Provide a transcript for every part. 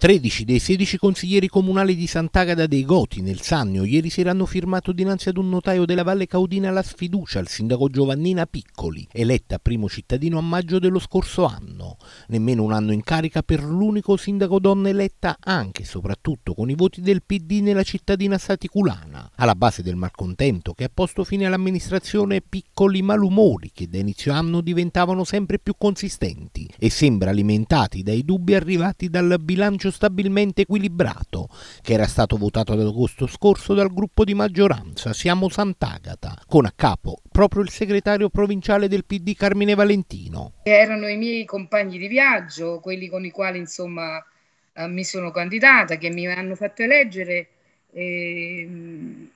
13 dei 16 consiglieri comunali di Sant'Agata dei Goti nel Sannio ieri sera hanno firmato dinanzi ad un notaio della Valle Caudina la sfiducia al sindaco Giovannina Piccoli, eletta primo cittadino a maggio dello scorso anno. Nemmeno un anno in carica per l'unico sindaco donna eletta anche e soprattutto con i voti del PD nella cittadina saticulana. Alla base del malcontento che ha posto fine all'amministrazione piccoli malumori che da inizio anno diventavano sempre più consistenti e sembra alimentati dai dubbi arrivati dal bilancio bilancio stabilmente equilibrato che era stato votato ad agosto scorso dal gruppo di maggioranza Siamo Sant'Agata, con a capo proprio il segretario provinciale del PD Carmine Valentino. Erano i miei compagni di viaggio, quelli con i quali insomma eh, mi sono candidata, che mi hanno fatto eleggere ehm,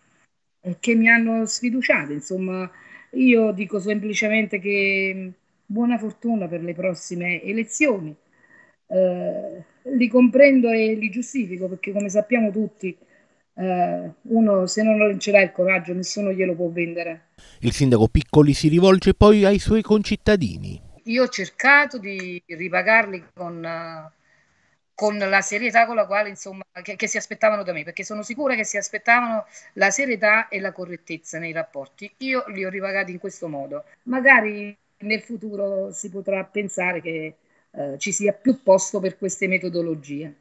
e che mi hanno sfiduciata. Insomma, io dico semplicemente che mm, buona fortuna per le prossime elezioni. Eh, li comprendo e li giustifico perché come sappiamo tutti eh, uno se non ce l'ha il coraggio nessuno glielo può vendere. Il sindaco Piccoli si rivolge poi ai suoi concittadini. Io ho cercato di ripagarli con, eh, con la serietà con la quale insomma che, che si aspettavano da me perché sono sicura che si aspettavano la serietà e la correttezza nei rapporti. Io li ho ripagati in questo modo. Magari nel futuro si potrà pensare che eh, ci sia più posto per queste metodologie.